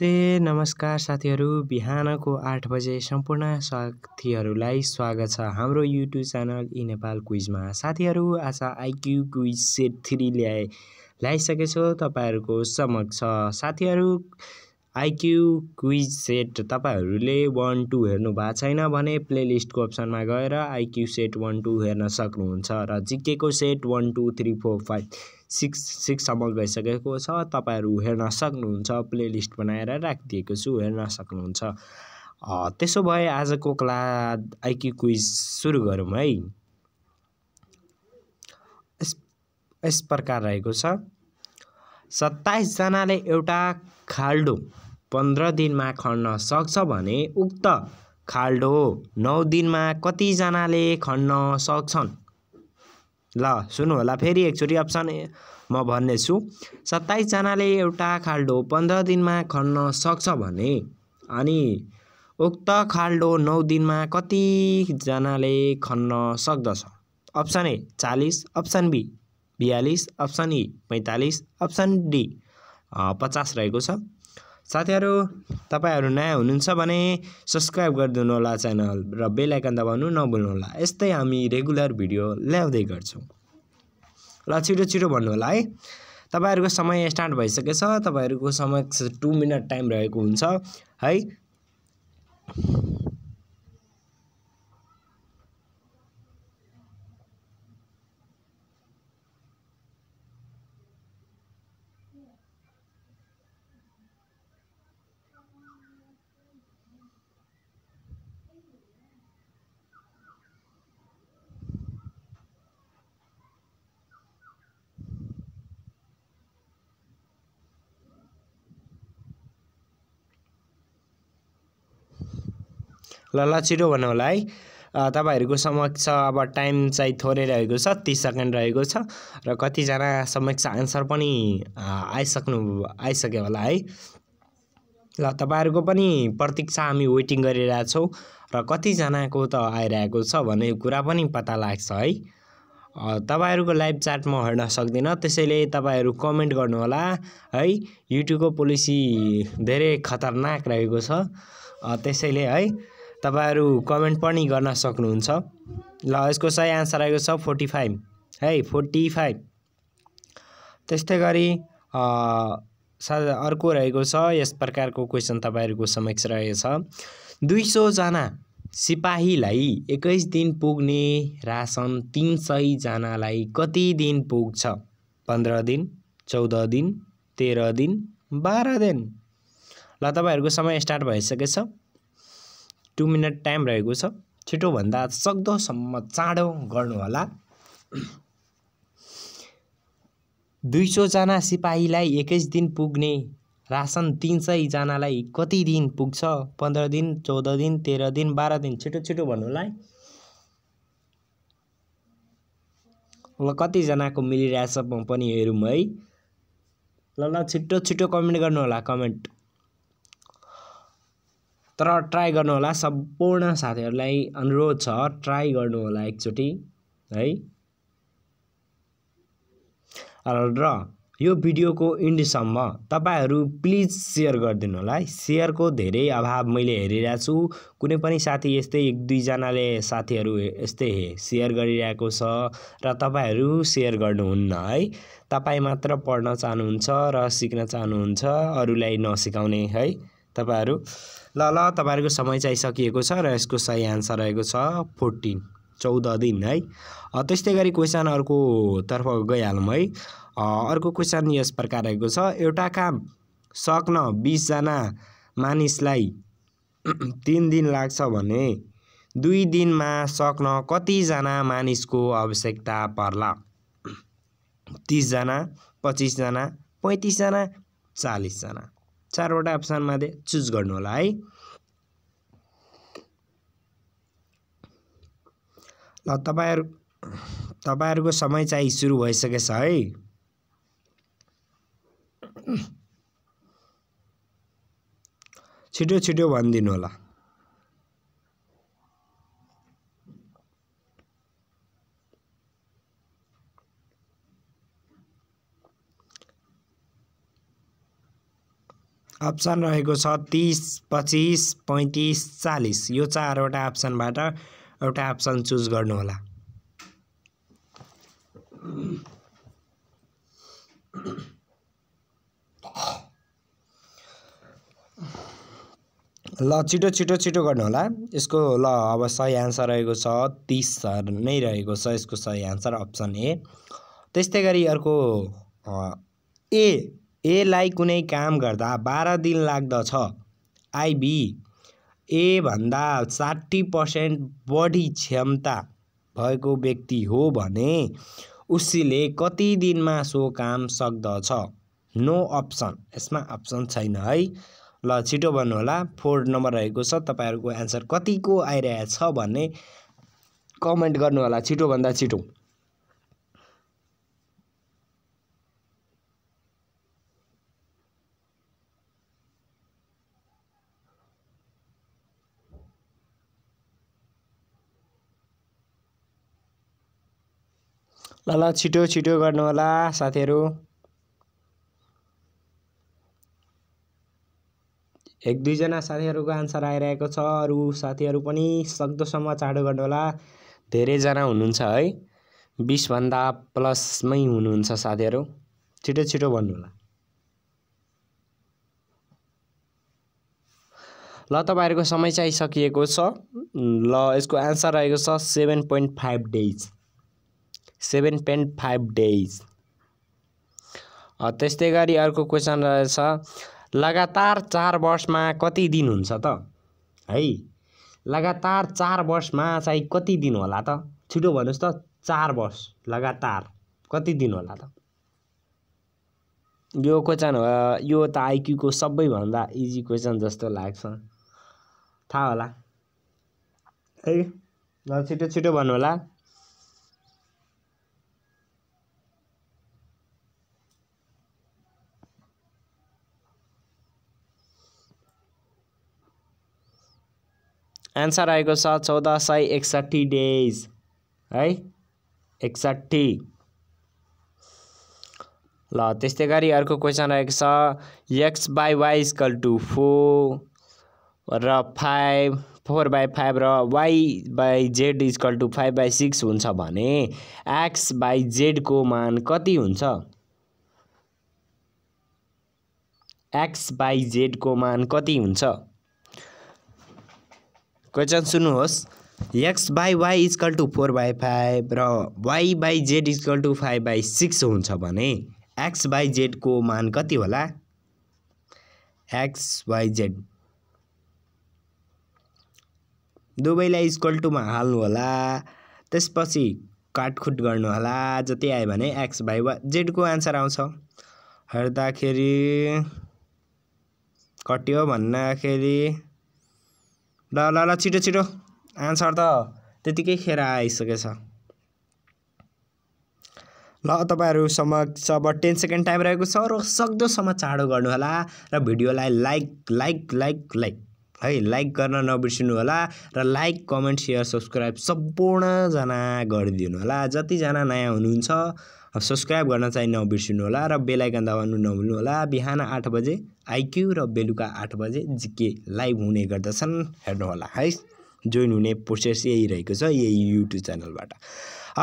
ते नमस्कार साथीहरू बिहानको आठ बजे सम्पूर्ण साथीहरूलाई स्वागत छ हाम्रो युट्युब च्यानल इ नेपाल क्विजमा साथीहरू आज आइक्यू क्विज सेट थ्री ल्याए ल्याइसकेछु तपाईँहरूको समक्ष साथीहरू आइक्यू क्विज सेट तपाईँहरूले वान टू हेर्नु भएको छैन भने प्लेलिस्टको अप्सनमा गएर आइक्यू सेट वान टू हेर्न सक्नुहुन्छ र जिकेको set one two three four five six six अमल भइसकेको छ तपाईँहरू हेर्न सक्नुहुन्छ प्लेलिस्ट बनाएर राखिदिएको छु हेर्न सक्नुहुन्छ त्यसो भए आजको क्ला आइकी क्विज सुरु गरौँ है यस यस प्रकार रहेको छ सत्ताइसजनाले एउटा खाल्डो पन्ध्र दिनमा खन्न सक्छ भने उक्त खाल्डो नौ दिनमा कतिजनाले खन्न सक्छन् ल होला फेरि एकचोटि अप्सन म भन्नेछु सत्ताइसजनाले एउटा खाल्डो पन्ध्र दिनमा खन्न सक्छ भने अनि उक्त खाल्डो नौ दिनमा कतिजनाले खन्न सक्दछ अप्सन ए चालिस अप्सन बी बयालिस अप्सन ई पैँतालिस अप्सन डी पचास रहेको छ साथीहरू तपाईँहरू नयाँ हुनुहुन्छ भने सब्सक्राइब गरिदिनु होला च्यानल र बेलायकन दबाउनु नभुल्नु होला यस्तै हामी रेगुलर भिडियो ल्याउँदै गर्छौँ ल छिटो छिटो भन्नु होला है तपाईँहरूको समय स्टार्ट भइसकेछ तपाईँहरूको समय टु मिनट टाइम रहेको हुन्छ है ल ल छिटो भन्नु होला है तपाईँहरूको समक्ष अब टाइम चाहिँ थोरै रहेको छ तिस सेकेन्ड रहेको छ र कतिजना समक्ष आन्सर पनि आइसक्नु आइसक्यो होला है ल तपाईँहरूको पनि प्रतीक्षा हामी वेटिङ गरिरहेछौँ र कतिजनाको त आइरहेको छ भन्ने कुरा पनि पत्ता लाग्छ है तपाईँहरूको लाइभ चार्ट म हेर्न सक्दिनँ त्यसैले तपाईँहरू कमेन्ट गर्नुहोला है युट्युबको पोलिसी धेरै खतरनाक रहेको छ त्यसैले है तपाईँहरू कमेन्ट पनि गर्न सक्नुहुन्छ ल यसको सही आन्सर आएको छ फोर्टी फाइभ है फोर्टी फाइभ त्यस्तै गरी सा अर्को रहेको छ यस प्रकारको क्वेसन तपाईँहरूको समक्ष रहेछ दुई सौजना सिपाहीलाई एक्काइस दिन पुग्ने रासन तिन सयजनालाई कति दिन पुग्छ पन्ध्र दिन चौध दिन तेह्र दिन बाह्र दिन ल तपाईँहरूको समय स्टार्ट भइसकेछ टु मिनट टाइम रहेको छ छिटोभन्दा सक्दोसम्म चाँडो गर्नुहोला दुई सौजना सिपाहीलाई एकैस दिन पुग्ने रासन तिन सयजनालाई कति दिन पुग्छ पन्ध्र दिन चौध दिन तेह्र दिन बाह्र दिन छिटो छिटो भन्नुलाई ल कतिजनाको मिलिरहेछ म पनि हेरौँ है ल ल छिटो छिटो कमेन्ट गर्नु होला कमेन्ट तर ट्राई गर्नुहोला सम्पूर्ण साथीहरूलाई अनुरोध छ ट्राई गर्नुहोला एकचोटि है र यो भिडियोको इन्डसम्म तपाईँहरू प्लिज सेयर गरिदिनु होला है सेयरको धेरै अभाव मैले हेरिरहेको छु कुनै पनि साथी यस्तै एक दुईजनाले साथीहरू यस्तै सेयर गरिरहेको छ र तपाईँहरू सेयर गर्नुहुन्न है तपाईँ मात्र पढ्न चाहनुहुन्छ र सिक्न चाहनुहुन्छ अरूलाई नसिकाउने है तपाईँहरू ल ल तपाईँहरूको समय चाहिँ सकिएको छ र यसको सही आन्सर रहेको छ फोर्टिन चौध दिन है त्यस्तै गरी क्वेसन अर्कोतर्फ गइहालौँ है अर्को क्वेसन यस प्रकार रहेको छ एउटा काम सक्न बिसजना मानिसलाई तिन दिन लाग्छ भने दुई दिनमा सक्न कतिजना मानिसको आवश्यकता पर्ला तिसजना पच्चिसजना पैँतिसजना चालिसजना चारवटा अप्सनमध्ये चुज गर्नुहोला है ल तपाईँहरू तपाईँहरूको समय चाहिँ सुरु भइसकेछ है छिटो छिटो भनिदिनु होला अप्सन रहेको छ तिस पच्चिस पैँतिस चालिस यो चारवटा अप्सनबाट एउटा अप्सन चुज गर्नुहोला ल छिटो छिटो छिटो गर्नुहोला यसको ल अब सही आन्सर रहेको छ तिस नै रहेको छ यसको सही आन्सर अप्सन ए त्यस्तै गरी अर्को ए एलाई कुनै काम गर्दा बाह्र दिन लाग्दछ आइबी एभन्दा साठी पर्सेन्ट बढी क्षमता भएको व्यक्ति हो भने उसले कति दिनमा सो काम सक्दछ नो अप्सन यसमा अप्सन छैन है ल छिटो भन्नुहोला फोर नम्बर रहेको छ तपाईँहरूको एन्सर कतिको आइरहेछ भन्ने कमेन्ट गर्नुहोला छिटोभन्दा छिटो ल ल छिटो छिटो होला साथीहरू एक दुईजना साथीहरूको आन्सर आइरहेको छ अरू साथीहरू पनि सक्दोसम्म चाँडो गर्नुहोला धेरैजना हुनुहुन्छ है बिसभन्दा प्लसमै हुनुहुन्छ साथीहरू छिटो छिटो भन्नुहोला ल तपाईँहरूको समय चाहिँ सकिएको छ ल यसको आन्सर रहेको छ seven point five days seven point five days त्यस्तै गरी अर्को क्वेसन रहेछ लगातार चार वर्षमा कति दिन हुन्छ त है लगातार चार वर्षमा चाहिँ कति दिन होला त छिटो भन्नुहोस् त चार वर्ष लगातार कति दिन होला त यो क्वेसन हो यो त आइक्यूको सबैभन्दा इजी क्वेसन जस्तो लाग्छ थाहा होला है ल छिटो छिटो भन्नु होला एन्सर आएको छ चौध सय एकसट्ठी डेज है एकसाठी ल त्यस्तै गरी अर्को क्वेसन रहेको छ x by y is equal to four र फाइभ फोर बाई फाइभ र y by z is equal to five by six हुन्छ भने एक्स बाई जेडको मान कति हुन्छ एक्स बाई जेडको मान कति हुन्छ क्वेसन सुन्नुहोस् x by y is equal to four by five र y by z is equal to five by six हुन्छ भने एक्स बाई जेडको मान कति होला एक्स वाई जेड दुवैलाई इक्वल टुमा हाल्नुहोला त्यसपछि काटखुट गर्नुहोला जति आयो भने एक्स बाई वा जेडको आन्सर आउँछ हेर्दाखेरि कट्यो भन्दाखेरि ल ल ल छिटो छिटो आन्सर त त्यतिकै खेर आइसकेछ ल तपाईँहरू समक्ष अब टेन सेकेन्ड टाइम रहेको छ र सक्दोसम्म चाँडो गर्नुहोला र भिडियोलाई लाइक लाइक लाइक लाइक है लाइक गर्न नबिर्सिनु होला र लाइक कमेन्ट सेयर सब्सक्राइब सम्पूर्णजना गरिदिनु होला जतिजना नयाँ हुनुहुन्छ सब्सक्राइब गर्न चाहिँ नबिर्सिनु होला र बेलायकन दबाउनु नभुल्नु होला बिहान आठ बजे आइक्यू र बेलुका आठ बजे जिके लाइभ हुने गर्दछन् हेर्नुहोला है जोइन हुने प्रोसेस यही रहेको छ यही युट्युब च्यानलबाट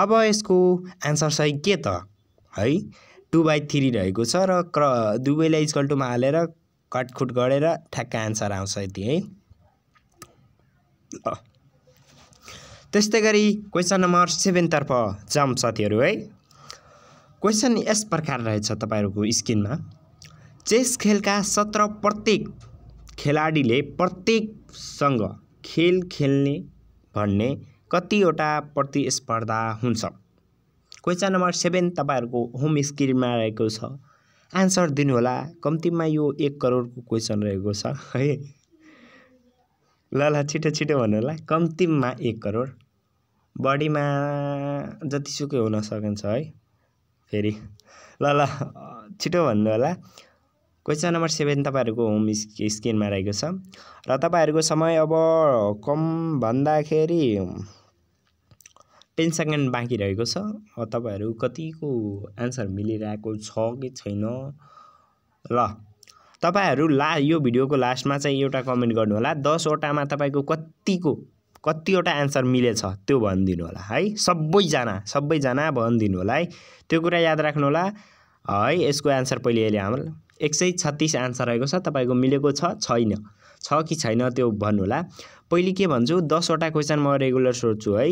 अब यसको एन्सर सही के त है टु बाई थ्री रहेको छ र क्र दुवैलाई टुमा हालेर काटखुट गरेर ठ्याक्क एन्सर आउँछ यति है त्यस्तै गरी क्वेसन नम्बर सेभेनतर्फ जाउँ साथीहरू है क्वेसन यस प्रकार रहेछ तपाईँहरूको स्किनमा चेस खेलका सत्र प्रत्येक खेलाडीले प्रत्येकसँग खेल खेल्ने भन्ने कतिवटा प्रतिस्पर्धा हुन्छ क्वेसन नम्बर सेभेन तपाईँहरूको होम स्क्रिनमा रहेको छ आन्सर दिनुहोला कम्तीमा यो एक करोडको क्वेसन रहेको छ है ल ल छिटो छिटो भन्नु होला कम्तीमा एक करोड बडीमा जतिसुकै हुन सकिन्छ है फेरि ल ल छिटो भन्नु होला क्वेसन नम्बर सेभेन तपाईँहरूको होम स्क्रिनमा रहेको छ र तपाईँहरूको समय अब कम भन्दाखेरि टेन सेकेन्ड बाँकी रहेको छ तपाईँहरू कतिको एन्सर मिलिरहेको छ कि छैन ल तपाईँहरू ला यो भिडियोको लास्टमा चाहिँ एउटा कमेन्ट गर्नुहोला दसवटामा तपाईँको कतिको कतिवटा एन्सर मिलेछ त्यो भनिदिनु होला है सबैजना सबैजना भनिदिनु होला है त्यो कुरा याद राख्नु होला है यसको एन्सर पहिले अहिले हाम्रो एक सय छत्तिस एन्सर रहेको छ तपाईँको मिलेको छ छैन छ कि छैन त्यो भन्नुहोला पहिले के भन्छु दसवटा क्वेसन म रेगुलर सोध्छु है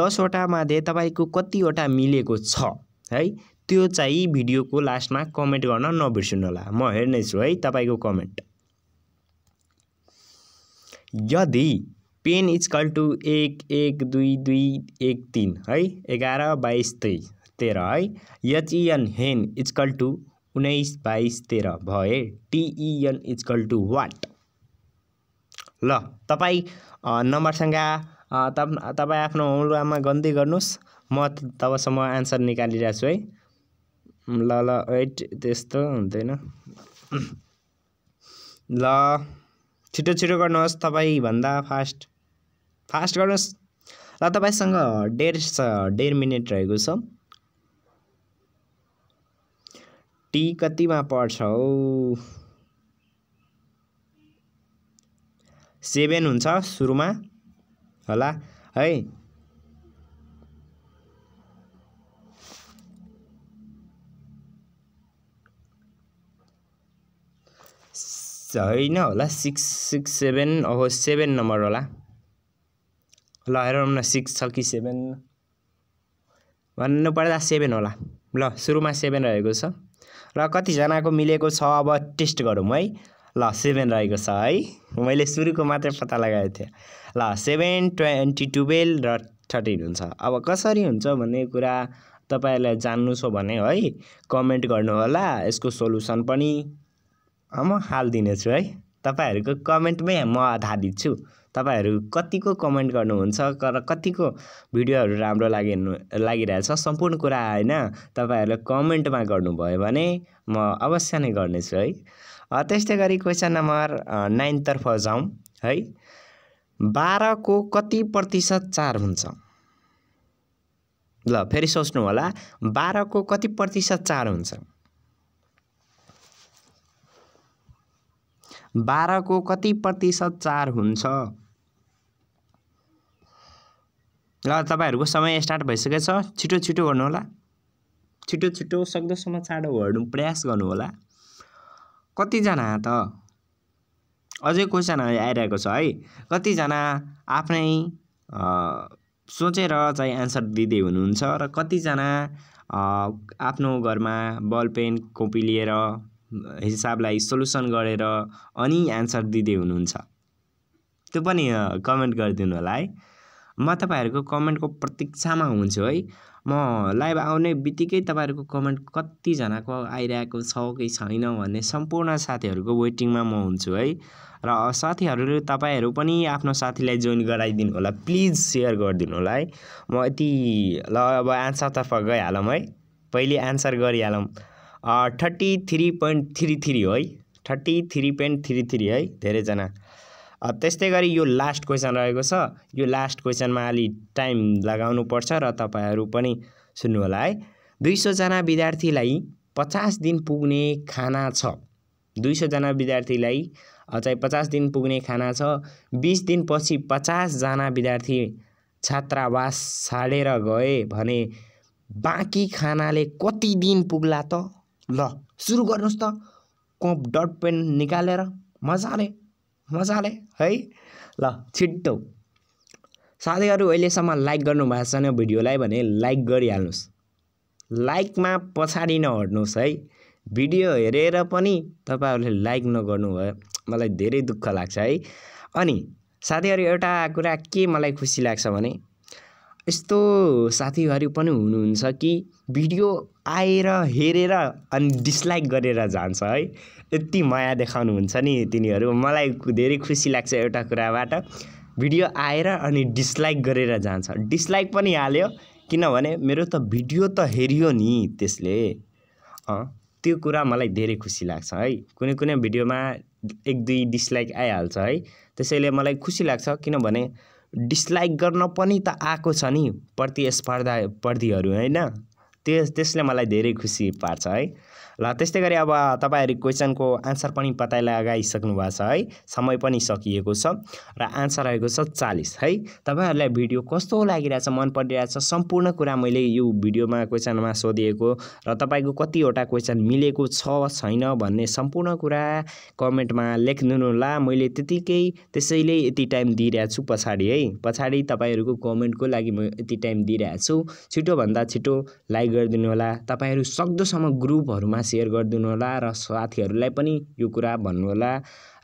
दसवटा मध्ये तपाईँको कतिवटा मिलेको छ है त्यो चाहिँ भिडियोको लास्टमा कमेन्ट गर्न नबिर्सिनु होला म हेर्नेछु है तपाईँको कमेन्ट यदि पेन इजकल टु एक एक दुई दुई एक तिन है एघार बाइस तेइस तेह्र है एचइएन हेन इजकल टु उन्नाइस बाइस तेह्र भयो है टिइएन इजकल टु वाट ल तपाईँ नम्बरसँग तप तपाईँ आफ्नो होमवर्कमा गन्दै गर्नुहोस् म तबसम्म आन्सर निकालिरहेको छु है ल ल एट त्यस्तो हुँदैन ल छिटो छिटो गर्नुहोस् तपाईँभन्दा फास्ट फास्ट गर्नुहोस् ल तपाईँसँग डेढ डेढ मिनट रहेको छ टी कतिमा पर्छ हौ सेभेन हुन्छ सुरुमा होला है होइन होला सिक्स सिक्स सेभेन ओहो सेभेन नम्बर होला ल हेरौँ न सिक्स छ कि सेभेन भन्नु पर्दा सेभेन होला ल सुरुमा सेभेन रहेको छ र कतिजनाको मिलेको छ अब टेस्ट गरौँ है ल सेभेन रहेको छ है मैले सुरुको मात्रै पत्ता लगाएको थिएँ ल सेभेन ट्वेन्टी टुवेल्भ र थर्टिन हुन्छ अब कसरी हुन्छ भन्ने कुरा तपाईँहरूलाई जान्नु छ भने है कमेन्ट गर्नु होला यसको सोल्युसन पनि म हालिदिनेछु है तपाईँहरूको कमेन्टमै म आधारित छु तपाईँहरू कतिको कमेन्ट गर्नुहुन्छ र कतिको भिडियोहरू राम्रो लागि लागिरहेछ सम्पूर्ण कुरा होइन तपाईँहरूले कमेन्टमा गर्नुभयो भने म अवश्य नै गर्नेछु है त्यस्तै गरी क्वेसन नम्बर नाइनतर्फ जाउँ है बाह्रको कति प्रतिशत चार हुन्छ ल फेरि सोच्नु होला बाह्रको कति प्रतिशत चार हुन्छ बाह्रको कति प्रतिशत चार हुन्छ ल तपाईँहरूको समय स्टार्ट भइसकेको छ छिटो छिटो गर्नुहोला छिटो छिटो सक्दोसम्म चाँडो गर्नु प्रयास गर्नुहोला कतिजना त अझै क्वेसन आइरहेको छ है कतिजना आफ्नै सोचेर चाहिँ एन्सर दिँदै हुनुहुन्छ र कतिजना आफ्नो घरमा बल पेन कोपी लिएर हिसाबलाई सोल्युसन गरेर अनि एन्सर दिँदै हुनुहुन्छ त्यो पनि कमेन्ट गरिदिनु होला है म तपाईँहरूको कमेन्टको प्रतीक्षामा हुन्छु है म लाइभ आउने बित्तिकै तपाईँहरूको कमेन्ट कतिजनाको आइरहेको छ कि छैन भन्ने सम्पूर्ण साथीहरूको वेटिङमा म हुन्छु है र साथीहरूले तपाईँहरू पनि आफ्नो साथीलाई जोइन गराइदिनु होला प्लिज सेयर गरिदिनु होला है म यति ल अब एन्सरतर्फ गइहालौँ है पहिले एन्सर गरिहालौँ thirty three point three three हो है thirty three point three three है धेरैजना त्यस्तै गरी यो लास्ट क्वेसन रहेको छ यो लास्ट क्वेसनमा अलि टाइम लगाउनु पर्छ र तपाईँहरू पनि सुन्नुहोला है दुई सौजना विद्यार्थीलाई पचास दिन पुग्ने खाना छ दुई सौजना विद्यार्थीलाई चाहिँ पचास दिन पुग्ने खाना छ बिस दिनपछि पचासजना विद्यार्थी छात्रावास छाडेर गए भने बाँकी खानाले कति दिन पुग्ला त ल सुरु गर्नुहोस् त कप डट पेन निकालेर मजाले मजाले है ल छिट्टो साथीहरू अहिलेसम्म लाइक गर्नुभएको छैन भिडियोलाई भने लाइक गरिहाल्नुहोस् लाइकमा पछाडि नहट्नुहोस् है भिडियो हेरेर पनि तपाईँहरूले लाइक नगर्नु नगर्नुभयो मलाई धेरै दुःख लाग्छ है अनि साथीहरू एउटा कुरा के मलाई खुसी लाग्छ भने यस्तो साथीहरू पनि हुनुहुन्छ कि भिडियो आएर हेरेर अनि डिसलाइक गरेर जान्छ है यति माया देखाउनुहुन्छ नि तिनीहरू मलाई धेरै खुसी लाग्छ एउटा कुराबाट भिडियो आएर अनि डिसलाइक गरेर जान्छ डिसलाइक पनि हाल्यो किनभने मेरो त भिडियो त हेरियो नि त्यसले त्यो कुरा मलाई धेरै खुसी लाग्छ है कुनै कुनै भिडियोमा एक दुई डिसलाइक आइहाल्छ है त्यसैले मलाई खुसी लाग्छ किनभने डिसलाइक गर्न पनि त आएको छ नि प्रतिस्पर्धा प्रतिहरू होइन त्यस त्यसले मलाई धेरै खुसी पार्छ है ल त्यस्तै गरी अब तपाईँहरू क्वेसनको आन्सर पनि पत्ता लगाइसक्नु भएको छ है समय पनि सकिएको छ र आन्सर रहेको छ चालिस है तपाईँहरूलाई भिडियो कस्तो लागिरहेछ मन परिरहेछ सम्पूर्ण कुरा मैले यो भिडियोमा क्वेसनमा सोधिएको र तपाईँको कतिवटा क्वेसन मिलेको छ छैन भन्ने सम्पूर्ण कुरा कमेन्टमा लेखिदिनु होला मैले त्यतिकै त्यसैले यति टाइम दिइरहेको छु पछाडि है पछाडि तपाईँहरूको कमेन्टको लागि म यति टाइम दिइरहेछु छिटोभन्दा छिटो लाइक गरिदिनुहोला तपाईँहरू सक्दोसम्म ग्रुपहरूमा सेयर गरिदिनु होला र साथीहरूलाई पनि यो कुरा भन्नु होला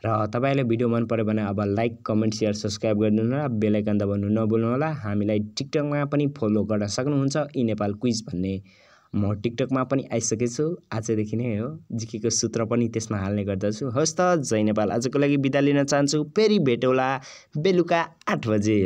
र तपाईँलाई भिडियो मन पऱ्यो भने अब लाइक कमेन्ट सेयर सब्सक्राइब गरिदिनु होला बेलायकन दबाउनु होला हामीलाई टिकटकमा पनि फलो गर्न सक्नुहुन्छ इ नेपाल क्विज भन्ने म टिकटकमा पनि आइसकेछु आजदेखि नै हो जिकेको सूत्र पनि त्यसमा हाल्ने गर्दछु हस् त जय नेपाल आजको लागि बिदा लिन चाहन्छु फेरि भेटौँला बेलुका आठ बजे